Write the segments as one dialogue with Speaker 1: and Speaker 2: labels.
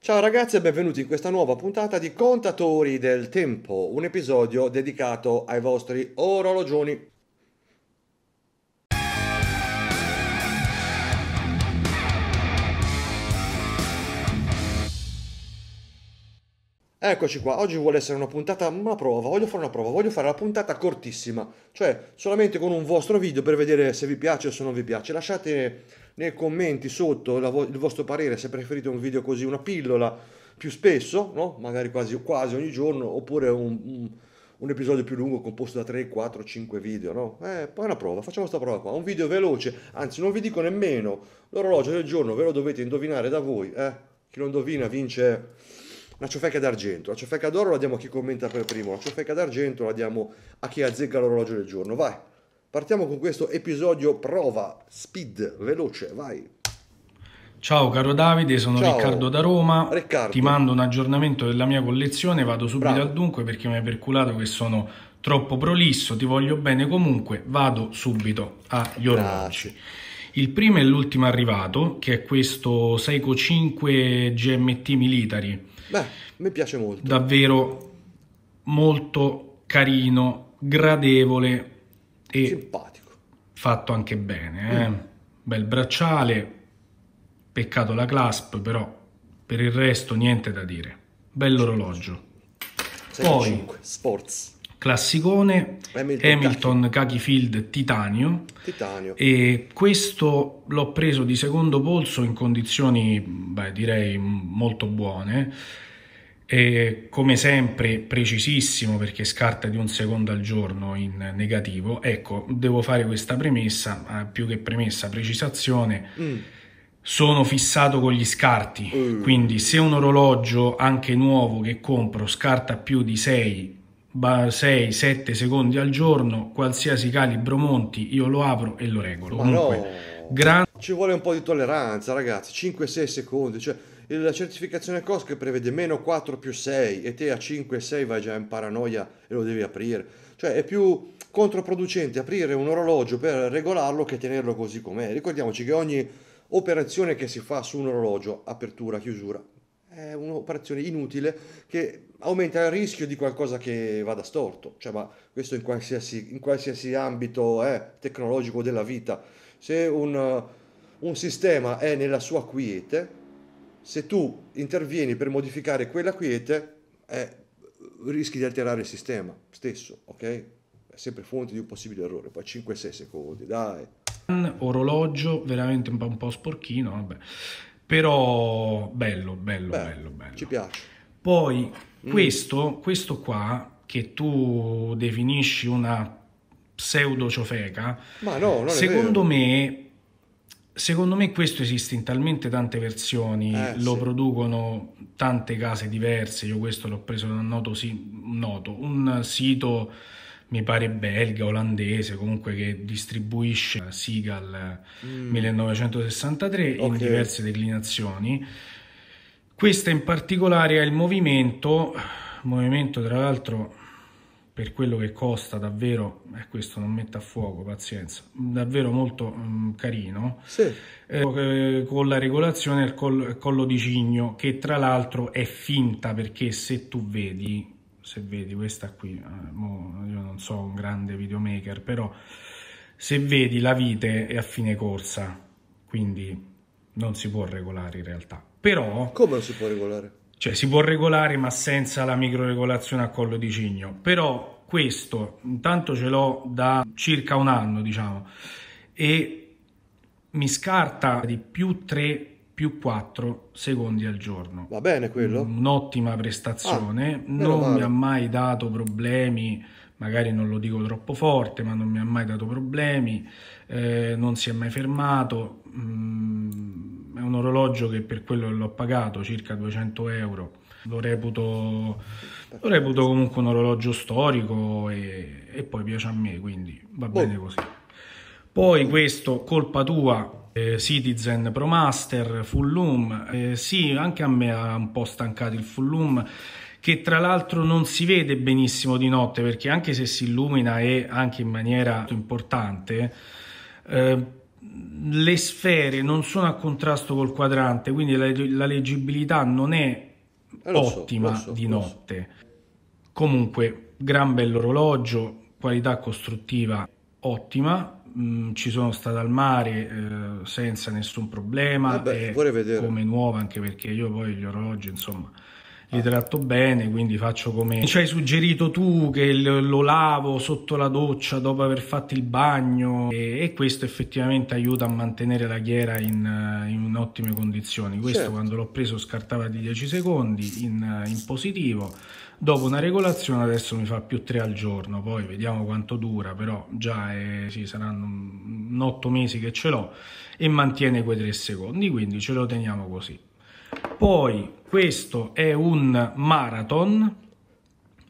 Speaker 1: Ciao ragazzi e benvenuti in questa nuova puntata di Contatori del Tempo, un episodio dedicato ai vostri orologioni. Eccoci qua, oggi vuole essere una puntata, una prova, voglio fare una prova, voglio fare la puntata cortissima, cioè solamente con un vostro video per vedere se vi piace o se non vi piace. Lasciate nei commenti sotto il vostro parere se preferite un video così, una pillola più spesso, no? magari quasi, quasi ogni giorno, oppure un, un, un, episodio più lungo composto da 3, 4, 5 video. No? Eh, poi una prova, facciamo questa prova qua, un video veloce, anzi non vi dico nemmeno l'orologio del giorno, ve lo dovete indovinare da voi. Eh? Chi lo indovina vince la ciofeca d'argento, la ciofeca d'oro la diamo a chi commenta per primo, la ciofeca d'argento la diamo a chi azzecca l'orologio del giorno, vai. Partiamo con questo episodio prova, speed, veloce, vai.
Speaker 2: Ciao caro Davide, sono Ciao. Riccardo da Roma. Riccardo. Ti mando un aggiornamento della mia collezione, vado subito Bravo. al dunque perché mi hai perculato che sono troppo prolisso, ti voglio bene comunque, vado subito agli orologi. Il primo e l'ultimo arrivato, che è questo Seiko 5 GMT Military
Speaker 1: Beh, mi piace molto.
Speaker 2: Davvero molto carino, gradevole e simpatico. Fatto anche bene, eh? mm. bel bracciale. Peccato la clasp, però per il resto niente da dire. Bell'orologio. Poi
Speaker 1: Sports
Speaker 2: classicone,
Speaker 1: Hamilton, Hamilton
Speaker 2: Kaki Field Titanio. Titanio. E questo l'ho preso di secondo polso in condizioni, beh, direi, molto buone. E come sempre precisissimo perché scarta di un secondo al giorno in negativo. Ecco, devo fare questa premessa, più che premessa, precisazione. Mm sono fissato con gli scarti, mm. quindi se un orologio anche nuovo che compro scarta più di 6 6-7 secondi al giorno, qualsiasi calibro monti, io lo apro e lo regolo. Ma Comunque, no.
Speaker 1: gran... Ci vuole un po' di tolleranza, ragazzi, 5-6 secondi, cioè la certificazione COS prevede meno 4 più 6 e te a 5-6 vai già in paranoia e lo devi aprire. Cioè è più controproducente aprire un orologio per regolarlo che tenerlo così com'è. Ricordiamoci che ogni operazione che si fa su un orologio, apertura, chiusura, è un'operazione inutile che aumenta il rischio di qualcosa che vada storto, cioè, ma questo in qualsiasi, in qualsiasi ambito eh, tecnologico della vita. Se un, un sistema è nella sua quiete, se tu intervieni per modificare quella quiete, eh, rischi di alterare il sistema stesso, ok? sempre fonte di un possibile errore, poi 5-6 secondi, dai.
Speaker 2: Orologio, veramente un po', un po sporchino, vabbè. Però bello, bello, Beh, bello, bello. Ci piace. Poi mm. questo, questo qua che tu definisci una pseudo ciofeca,
Speaker 1: Ma no, non secondo
Speaker 2: me Secondo me questo esiste in talmente tante versioni, eh, lo sì. producono tante case diverse, io questo l'ho preso da un noto, noto un sito mi pare belga, olandese, comunque che distribuisce Seagal mm. 1963 okay. in diverse declinazioni. Questa in particolare è il movimento, movimento tra l'altro per quello che costa davvero, eh, questo non mette a fuoco, pazienza, davvero molto mh, mm, carino, sì. eh, con la regolazione al collo, collo di cigno che tra l'altro è finta perché se tu vedi se vedi questa qui, eh, io non sono un grande videomaker, però se vedi la vite è a fine corsa, quindi non si può regolare in realtà. Però... Come non si può regolare? Cioè si può regolare ma senza la microregolazione a collo di cigno, però questo intanto ce l'ho da circa un anno diciamo e mi scarta di più 3 più 4 secondi al giorno. Va bene quello? Mm, un'ottima prestazione, ah, non male. mi ha mai dato problemi, magari non lo dico troppo forte, ma non mi ha mai dato problemi, eh, non si è mai fermato, mm, è un orologio che per quello l'ho pagato, circa 200 euro. Lo reputo, lo reputo comunque un orologio storico e, e, poi piace a me, quindi va oh. bene così. Poi questo, colpa tua, eh, Citizen, Master, Full Loom. Eh, sì, anche a me ha un po' stancato il Full Loom che tra l'altro non si vede benissimo di notte perché anche se si illumina e anche in maniera importante eh, le sfere non sono a contrasto col quadrante quindi la, la leggibilità non è eh, ottima so, so, di notte so. comunque gran bell'orologio qualità costruttiva ottima mh, mm, ci sono stato al mare eh, senza nessun problema, ah beh, come nuova anche perché io poi gli orologi insomma li tratto bene, quindi faccio come ci hai suggerito tu che lo lavo sotto la doccia dopo aver fatto il bagno e, e questo effettivamente aiuta a mantenere la ghiera in, in ottime condizioni. Questo certo. quando l'ho preso scartava di 10 secondi in, in positivo dopo una regolazione adesso mi fa più 3 al giorno, poi vediamo quanto dura, però già è, eh, sì, saranno 8 mesi che ce l'ho e mantiene quei 3 secondi, quindi ce lo teniamo così. Poi questo è un marathon,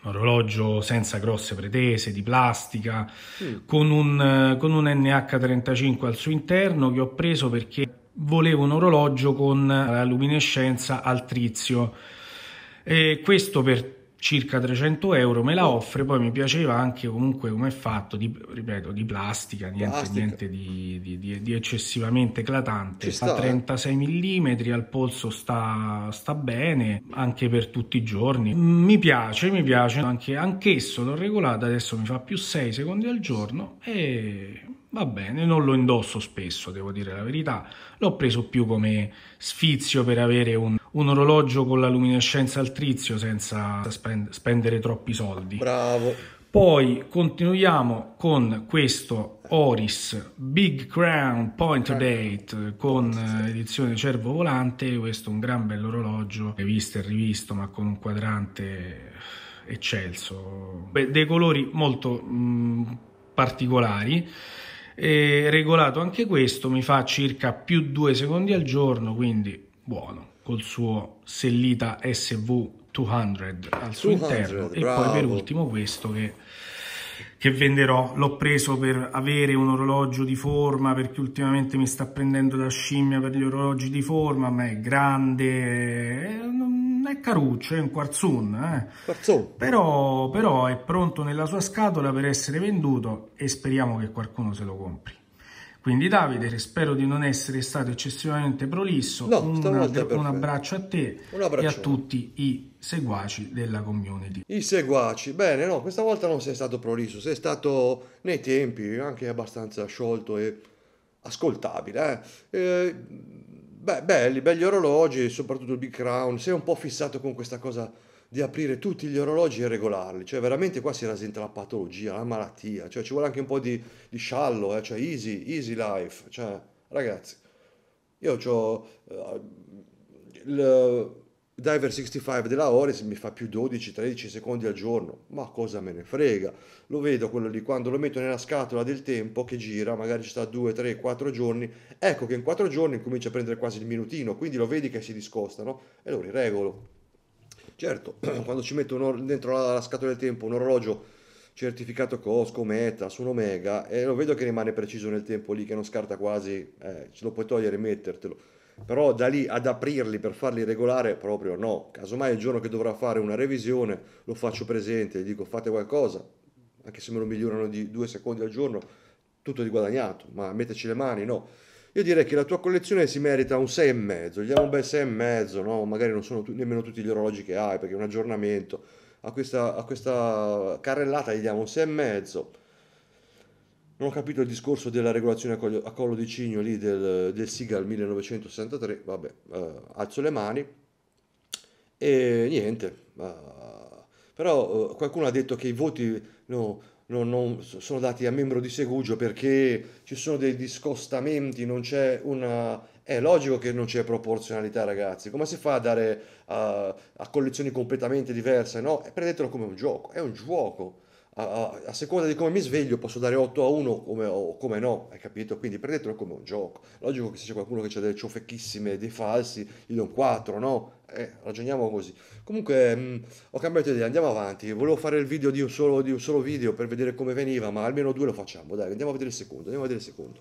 Speaker 2: orologio senza grosse pretese, di plastica, mm. con, un, con un NH35 al suo interno che ho preso perché volevo un orologio con la luminescenza al trizio. E questo per circa 300 euro me la offre poi mi piaceva anche comunque come è fatto di, ripeto di plastica niente, plastica. niente di, di, di, eccessivamente eclatante sta, fa 36 eh. mm al polso sta, sta, bene anche per tutti i giorni mi piace mi piace anche anch'esso l'ho regolato adesso mi fa più 6 secondi al giorno e va bene, non lo indosso spesso, devo dire la verità. L'ho preso più come sfizio per avere un, un orologio con la luminescenza al trizio senza spend spendere troppi soldi. Bravo. Poi continuiamo con questo Oris Big Crown Point Date con eh, edizione Cervo Volante, questo è un gran bello bell'orologio, visto e rivisto ma con un quadrante eccelso, Beh, dei colori molto mh, mm, particolari e regolato anche questo mi fa circa più 2 secondi al giorno, quindi buono, col suo Sellita SV200 al suo 200, interno. E poi per ultimo questo che che venderò. L'ho preso per avere un orologio di forma perché ultimamente mi sta prendendo la scimmia per gli orologi di forma, ma è grande, eh, non, è caruccio, è un quarzone. Eh. Però, però è pronto nella sua scatola per essere venduto e speriamo che qualcuno se lo compri. Quindi Davide, spero di non essere stato eccessivamente prolisso, no, una, un, abbraccio a te e a tutti i seguaci della community.
Speaker 1: I seguaci, bene, no, questa volta non sei stato prolisso, sei stato nei tempi anche abbastanza sciolto e ascoltabile. Eh? E eh, Beh, belli, belli orologi, soprattutto il Big Crown. Sei un po' fissato con questa cosa di aprire tutti gli orologi e regolarli. Cioè, veramente qua si rasenta la patologia, la malattia. Cioè, ci vuole anche un po' di, di sciallo, eh? cioè, easy, easy life. Cioè, ragazzi, io ho... Uh, eh, il, Diver 65 della Ores mi fa più 12-13 secondi al giorno, ma cosa me ne frega? Lo vedo quello lì quando lo metto nella scatola del tempo che gira, magari ci sta 2, 3, 4 giorni, ecco che in 4 giorni comincia a prendere quasi il minutino, quindi lo vedi che si discostano e lo riregolo. Certo, quando ci metto dentro la, la scatola del tempo un orologio certificato Cosco, Meta, su Omega e lo vedo che rimane preciso nel tempo lì, che non scarta quasi, eh, ce lo puoi togliere e mettertelo però da lì ad aprirli per farli regolare proprio no, casomai il giorno che dovrà fare una revisione lo faccio presente, gli dico fate qualcosa, anche se me lo migliorano di due secondi al giorno, tutto di guadagnato, ma metterci le mani no. Io direi che la tua collezione si merita un 6,5, gli diamo un bel 6,5, no? magari non sono tu, nemmeno tutti gli orologi che hai perché è un aggiornamento, a questa, a questa carrellata gli diamo un 6,5 non ho capito il discorso della regolazione a collo, di cigno lì del, del Sigal 1963, vabbè, eh, alzo le mani e niente. Eh, però eh, qualcuno ha detto che i voti no, no, no, sono dati a membro di Segugio perché ci sono dei discostamenti, non c'è una... È logico che non c'è proporzionalità, ragazzi. Come si fa a dare a collezioni completamente diverse? No, prendetelo come un gioco, è un gioco a, a, seconda di come mi sveglio posso dare 8 a 1 come, o come no, hai capito? Quindi prendetelo come un gioco. Logico che se c'è qualcuno che ha delle ciofecchissime, dei falsi, gli do un 4, no? Eh, ragioniamo così. Comunque mh, mm, ho cambiato idea, andiamo avanti. Volevo fare il video di un, solo, di un solo video per vedere come veniva, ma almeno due lo facciamo. Dai, andiamo a vedere il secondo, andiamo a vedere il secondo.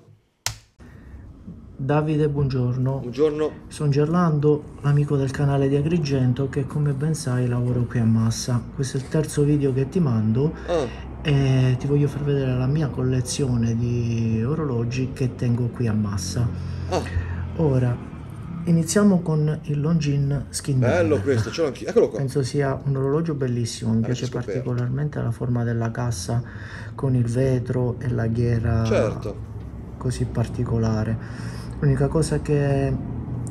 Speaker 3: Davide, buongiorno. Buongiorno. Sono Gerlando, l'amico del canale di Agrigento che come ben sai lavoro qui a Massa. Questo è il terzo video che ti mando oh. e ti voglio far vedere la mia collezione di orologi che tengo qui a Massa. Oh. Ora, iniziamo con il Longin Skin Bello down. questo, ce l'ho anch'io, eccolo qua. Penso sia un orologio bellissimo, mi eh, piace particolarmente la forma della cassa con il vetro e la ghiera. Certo così particolare l'unica cosa che,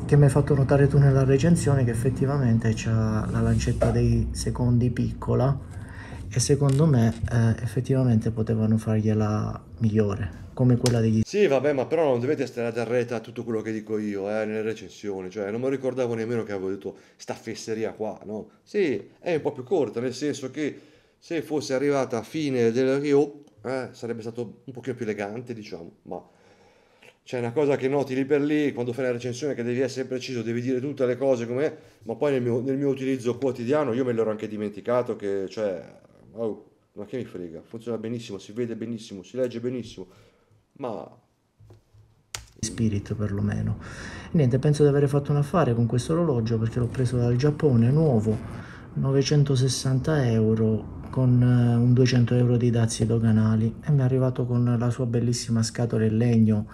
Speaker 3: che mi hai fatto notare tu nella recensione è che effettivamente c'è la lancetta dei secondi piccola e secondo me eh, effettivamente potevano fargliela migliore come quella degli Sì,
Speaker 1: vabbè, ma però non dovete stare ad arreta a tutto quello che dico io eh, nelle recensioni, cioè non mi ricordavo nemmeno che avevo detto sta fesseria qua, no? Sì, è un po' più corta, nel senso che se fosse arrivata a fine del Rio eh, sarebbe stato un pochino più elegante, diciamo, ma c'è una cosa che noti lì per lì, quando fai la recensione che devi essere preciso, devi dire tutte le cose come ma poi nel mio, nel mio utilizzo quotidiano io me l'ero anche dimenticato che, cioè, oh, ma che mi frega, funziona benissimo, si vede benissimo, si legge benissimo, ma...
Speaker 3: Spirit perlomeno. Niente, penso di aver fatto un affare con questo orologio perché l'ho preso dal Giappone, nuovo, 960 euro con eh, un 200 euro di dazi doganali e mi è arrivato con la sua bellissima scatola in legno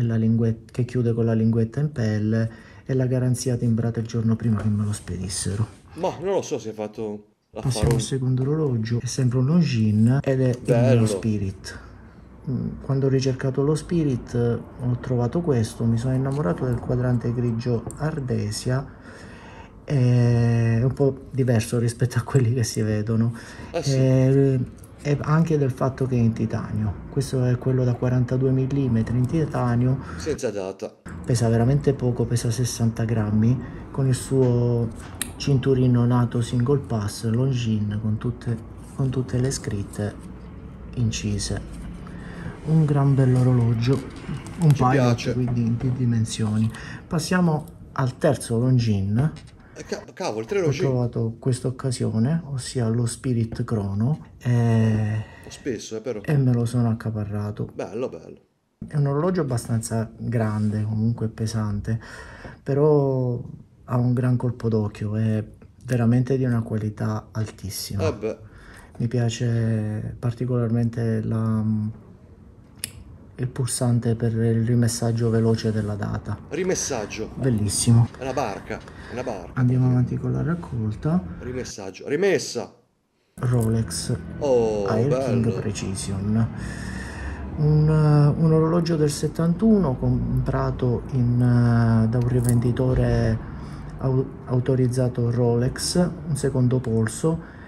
Speaker 3: linguetta, che chiude con la linguetta in pelle e la garanzia timbrata il giorno prima che me lo spedissero.
Speaker 1: Ma boh, non lo so se hai fatto... Passiamo farò... al
Speaker 3: secondo orologio, è sempre un Longines ed è Bello. il mio Spirit mm, quando ho ricercato lo Spirit eh, ho trovato questo, mi sono innamorato del quadrante grigio Ardesia eh, è un po' diverso rispetto a quelli che si vedono eh sì. Eh, e anche del fatto che è in titanio. Questo è quello da 42 mm in titanio.
Speaker 1: Senza data.
Speaker 3: Pesa veramente poco, pesa 60 grammi, con il suo cinturino nato single pass, longin, con tutte, con tutte le scritte incise. Un gran bell'orologio,
Speaker 1: un Ci paio piace.
Speaker 3: quindi in più dimensioni. Passiamo al terzo longin eh, cavolo, il 3 Ho trovato questa occasione, ossia lo Spirit Crono. E...
Speaker 1: Spesso, è eh, vero. E me
Speaker 3: lo sono accaparrato.
Speaker 1: Bello, bello.
Speaker 3: È un orologio abbastanza grande, comunque pesante, però ha un gran colpo d'occhio, è veramente di una qualità altissima. Eh Mi piace particolarmente la il pulsante per il rimessaggio veloce della data.
Speaker 1: Rimessaggio.
Speaker 3: Bellissimo.
Speaker 1: È una barca, è una barca.
Speaker 3: Andiamo avanti con la raccolta.
Speaker 1: Rimessaggio, rimessa.
Speaker 3: Rolex.
Speaker 1: Oh, Air King Precision.
Speaker 3: Un, eh, un, orologio del 71 comprato in, eh, da un rivenditore autorizzato Rolex, un secondo polso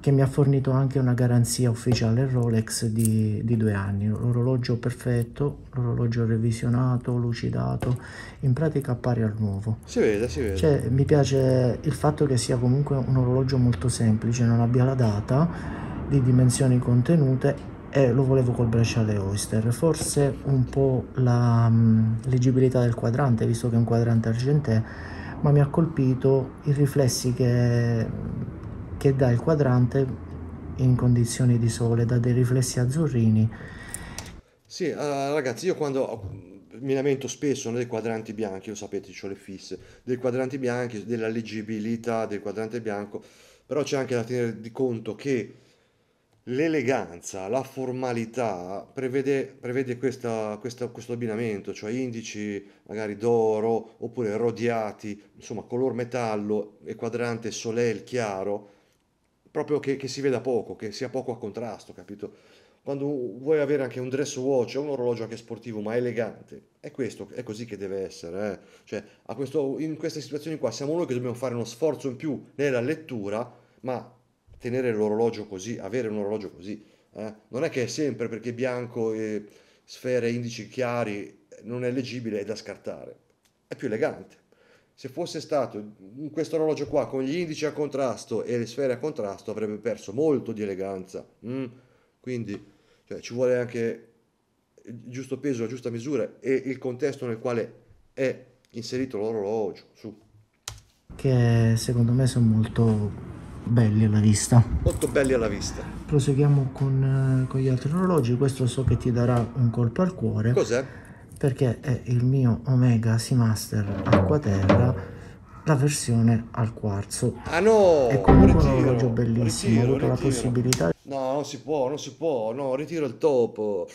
Speaker 3: che mi ha fornito anche una garanzia ufficiale Rolex di, di due anni. L'orologio perfetto, l'orologio revisionato, lucidato, in pratica appare al nuovo. Si
Speaker 1: vede, si vede. Cioè,
Speaker 3: mi piace il fatto che sia comunque un orologio molto semplice, non abbia la data, di dimensioni contenute e lo volevo col bracciale Oyster. Forse un po' la mh, mm, leggibilità del quadrante, visto che è un quadrante argentè, ma mi ha colpito i riflessi che che dà il quadrante in condizioni di sole, dà dei riflessi azzurrini.
Speaker 1: Sì, uh, ragazzi, io quando mi lamento spesso dei quadranti bianchi, lo sapete, ho le fisse, dei quadranti bianchi, della leggibilità del quadrante bianco, però c'è anche da tenere di conto che l'eleganza, la formalità prevede, prevede questa, questa, questo abbinamento, cioè indici magari d'oro oppure rodiati, insomma color metallo e quadrante solel chiaro, proprio che, che, si veda poco, che sia poco a contrasto, capito? Quando vuoi avere anche un dress watch, un orologio anche sportivo, ma elegante, è questo, è così che deve essere. Eh? Cioè, a questo, in queste situazioni qua siamo noi che dobbiamo fare uno sforzo in più nella lettura, ma tenere l'orologio così, avere un orologio così, eh? non è che è sempre perché bianco e sfere, indici chiari, non è leggibile, è da scartare. È più elegante se fosse stato in questo orologio qua con gli indici a contrasto e le sfere a contrasto avrebbe perso molto di eleganza mm. quindi cioè, ci vuole anche il giusto peso la giusta misura e il contesto nel quale è inserito l'orologio su
Speaker 3: che secondo me sono molto belli alla vista
Speaker 1: molto belli alla vista
Speaker 3: proseguiamo con, eh, con gli altri orologi questo so che ti darà un colpo al cuore cos'è? perché è il mio Omega Seamaster Acquaterra la versione al quarzo
Speaker 1: ah no è
Speaker 3: comunque un orologio bellissimo ritiro, ho avuto la possibilità
Speaker 1: no non si può non si può no ritiro il topo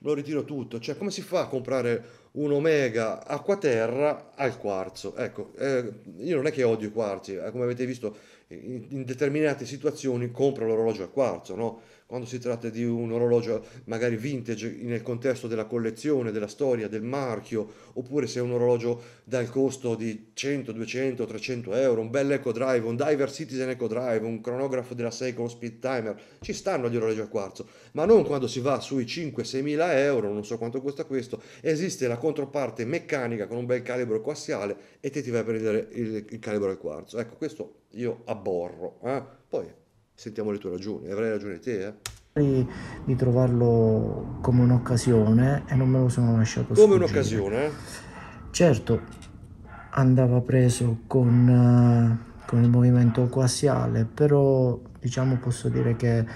Speaker 1: lo ritiro tutto cioè come si fa a comprare un Omega acquaterra al quarzo ecco eh, io non è che odio i quarzi eh, come avete visto in determinate situazioni compra l'orologio a quarzo, no? quando si tratta di un orologio magari vintage nel contesto della collezione, della storia, del marchio, oppure se è un orologio dal costo di 100, 200, 300 euro, un bel Eco Drive, un Diver Citizen Eco Drive, un cronografo della Seiko Speed Timer, ci stanno gli orologi a quarzo, ma non quando si va sui 5-6 mila euro, non so quanto costa questo, esiste la controparte meccanica con un bel calibro coassiale e te ti vai a prendere il, il calibro al quarzo. Ecco, questo io abborro. Eh? Poi sentiamo le tue ragioni, avrai ragione te,
Speaker 3: eh? di trovarlo come un'occasione e non me lo sono lasciato come un'occasione eh. certo andava preso con, eh, con, il movimento quassiale però diciamo posso dire che,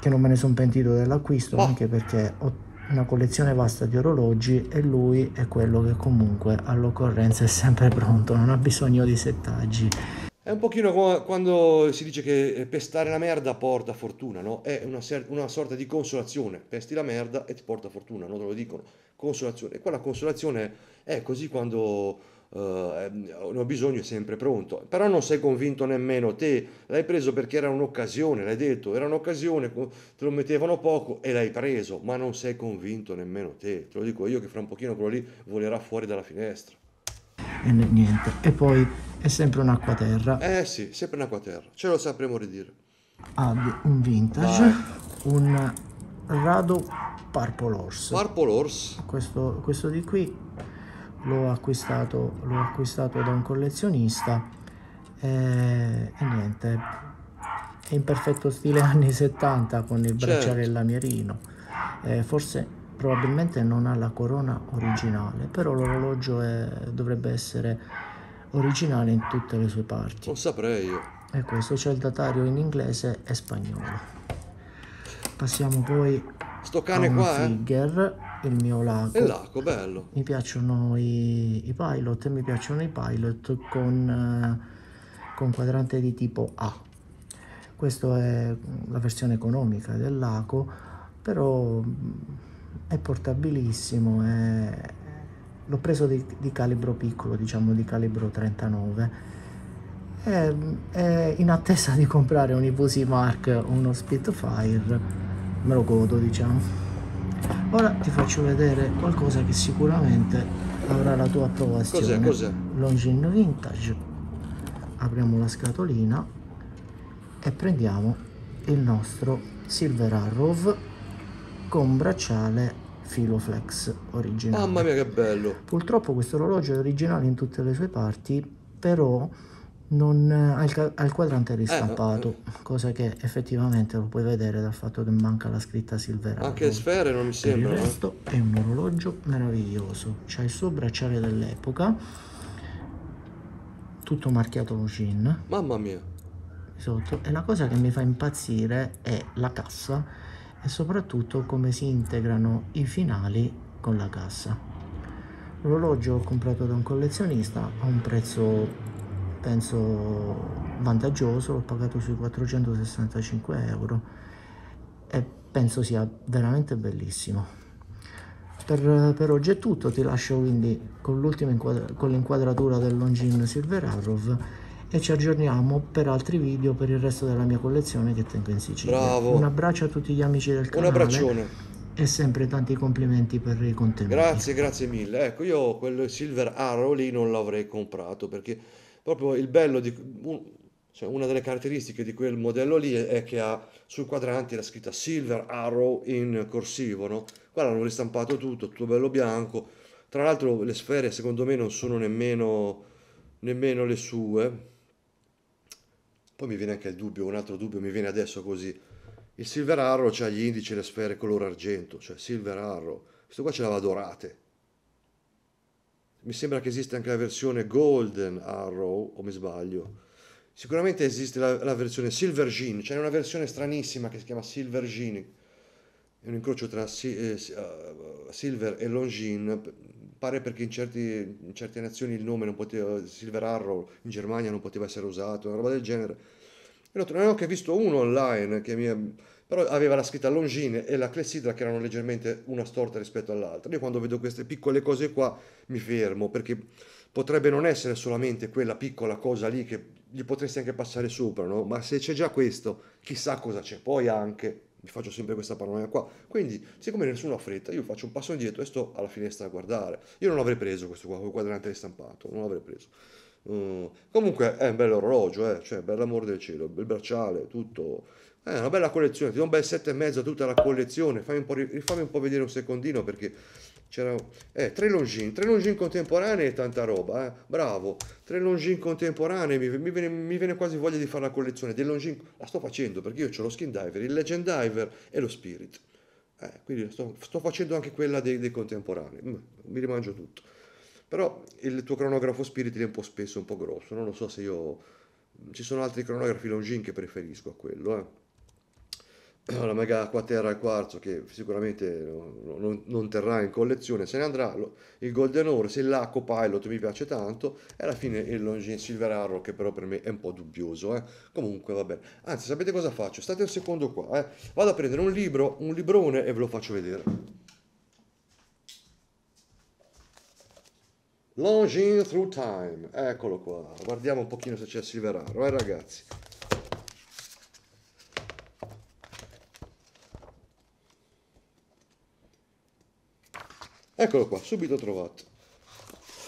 Speaker 3: che non me ne sono pentito dell'acquisto oh. anche perché ho una collezione vasta di orologi e lui è quello che comunque all'occorrenza è sempre pronto non ha bisogno di settaggi
Speaker 1: è un pochino come quando si dice che eh, pestare la merda porta fortuna, no? È una, ser- una sorta di consolazione. Pesti la merda e ti porta fortuna, non te lo dicono. Consolazione. E quella consolazione è così quando uh, ne ho bisogno è sempre pronto. Però non sei convinto nemmeno te. L'hai preso perché era un'occasione, l'hai detto, era un'occasione, te lo mettevano poco e l'hai preso, ma non sei convinto nemmeno te. Te lo dico io che fra un pochino quello lì volerà fuori dalla finestra.
Speaker 3: E niente. E poi è sempre un terra.
Speaker 1: Eh sì, sempre un terra, Ce lo sapremo ridire.
Speaker 3: Ad un vintage, Vai. un rado Purple Horse.
Speaker 1: Purple Horse.
Speaker 3: Questo, questo di qui l'ho acquistato, acquistato, da un collezionista e, eh, e niente, è in perfetto stile anni 70 con il certo. bracciale lamierino. Eh, forse probabilmente non ha la corona originale, però l'orologio dovrebbe essere originale in tutte le sue parti.
Speaker 1: Non saprei io.
Speaker 3: E questo c'è il datario in inglese e spagnolo. Passiamo poi
Speaker 1: Sto cane a qua, eh.
Speaker 3: Figger, eh. il mio lago. Il lago, bello. Mi piacciono i, i pilot e mi piacciono i pilot con, eh, con quadrante di tipo A. Questa è la versione economica del lago, però è portabilissimo, è, l'ho preso di, di, calibro piccolo, diciamo di calibro 39. E, e in attesa di comprare un Ibusi Mark uno Spitfire, me lo godo, diciamo. Ora ti faccio vedere qualcosa che sicuramente avrà la tua approvazione. Cos'è? Cos'è? Longin Vintage. Apriamo la scatolina e prendiamo il nostro Silver Arrow con bracciale Filoflex originale. Mamma
Speaker 1: mia che bello!
Speaker 3: Purtroppo questo orologio è originale in tutte le sue parti, però non ha il, quadrante ristampato, eh, no. Eh. cosa che effettivamente lo puoi vedere dal fatto che manca la scritta Silverado.
Speaker 1: Anche sfere non mi sembra. Per il eh. resto
Speaker 3: è un orologio meraviglioso, c'ha il suo bracciale dell'epoca, tutto marchiato Lucin. Mamma mia! Sotto. E la cosa che mi fa impazzire è la cassa e soprattutto come si integrano i finali con la cassa. L'orologio ho comprato da un collezionista a un prezzo penso vantaggioso, l'ho pagato sui 465 euro e penso sia veramente bellissimo. Per, per, oggi è tutto, ti lascio quindi con, l'inquadratura del dell'Ongin Silverarov e ci aggiorniamo per altri video per il resto della mia collezione che tengo in Sicilia. Bravo. Un abbraccio a tutti gli amici del canale. Un abbraccione. E sempre tanti complimenti per i
Speaker 1: contenuti. Grazie, grazie mille. Ecco, io quel Silver Arrow lì non l'avrei comprato perché proprio il bello di... Un, cioè una delle caratteristiche di quel modello lì è che ha sul quadrante la scritta Silver Arrow in corsivo, no? Qua l'hanno ristampato tutto, tutto bello bianco. Tra l'altro le sfere secondo me non sono nemmeno, nemmeno le sue, poi mi viene anche il dubbio, un altro dubbio mi viene adesso così. Il Silver Arrow c'ha gli indici e le sfere color argento, cioè Silver Arrow. Questo qua ce l'aveva dorate. Mi sembra che esista anche la versione Golden Arrow, o mi sbaglio. Sicuramente esiste la, la versione Silver Jean, c'è una versione stranissima che si chiama Silver Jean, è un incrocio tra si, eh, Silver e Longin, pare perché in, certi, in, certe nazioni il nome non poteva, Silver Arrow in Germania non poteva essere usato, una roba del genere. E l'altro, ne ho anche visto uno online che mi è, però aveva la scritta Longine e la clessidra che erano leggermente una storta rispetto all'altra. Io quando vedo queste piccole cose qua mi fermo perché potrebbe non essere solamente quella piccola cosa lì che gli potresti anche passare sopra, no? Ma se c'è già questo, chissà cosa c'è poi anche mi faccio sempre questa paranoia qua. Quindi, siccome nessuno ha fretta, io faccio un passo indietro e sto alla finestra a guardare. Io non avrei preso questo qua, quel quadrante ristampato, non l'avrei preso. Uh, comunque è eh, un bel orologio, eh? cioè, bell'amore del cielo, bel bracciale, tutto. È eh, una bella collezione, ti do un bel 7,5 a tutta la collezione. Fammi un po', rifammi un po' vedere un secondino perché c'era eh, tre longin, tre longin contemporanee e tanta roba, eh. bravo, tre longin contemporanee, mi, mi, viene, mi, viene, quasi voglia di fare la collezione dei longin, la sto facendo perché io ho lo skin diver, il legend diver e lo spirit, eh, quindi sto, sto, facendo anche quella dei, dei contemporanei, mm, mi rimangio tutto, però il tuo cronografo spirit è un po' spesso, un po' grosso, non lo so se io, ci sono altri cronografi longin che preferisco a quello, eh. la mega quaterra al quarzo che sicuramente non, non, terrà in collezione, se ne andrà il Golden Horse, il Laco Pilot mi piace tanto e alla fine il Longines Silver Arrow che però per me è un po' dubbioso, eh. comunque va bene. Anzi sapete cosa faccio? State un secondo qua, eh. vado a prendere un libro, un librone e ve lo faccio vedere. Longines Through Time, eccolo qua, guardiamo un pochino se c'è il Silver Arrow, eh ragazzi. Eccolo qua, subito trovato.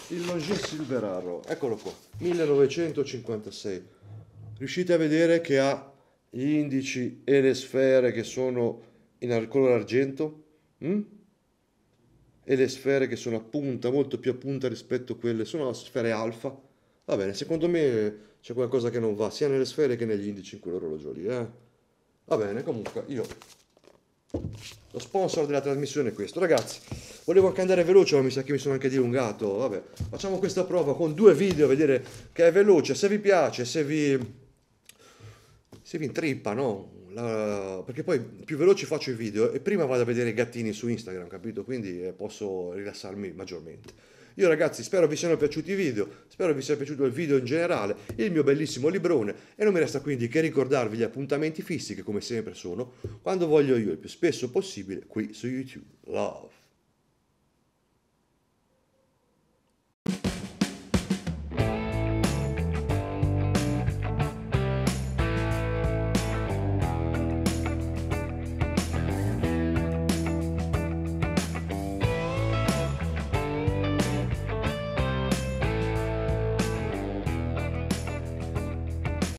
Speaker 1: Il Longin Silveraro, eccolo qua, 1956. Riuscite a vedere che ha gli indici e le sfere che sono in colore argento? Mm? E le sfere che sono a punta, molto più a punta rispetto a quelle, sono sfere alfa. Va bene, secondo me c'è qualcosa che non va sia nelle sfere che negli indici in quell'orologio lì. Eh? Va bene, comunque io lo sponsor della trasmissione è questo. Ragazzi, volevo anche andare veloce, ma mi sa che mi sono anche dilungato. Vabbè, facciamo questa prova con due video, vedere che è veloce, se vi piace, se vi... se vi intrippa, no? La... perché poi più veloci faccio i video e prima vado a vedere i gattini su Instagram, capito? Quindi eh, posso rilassarmi maggiormente. Io ragazzi spero vi siano piaciuti i video, spero vi sia piaciuto il video in generale, il mio bellissimo librone e non mi resta quindi che ricordarvi gli appuntamenti fissi che come sempre sono quando voglio io il più spesso possibile qui su YouTube. Love.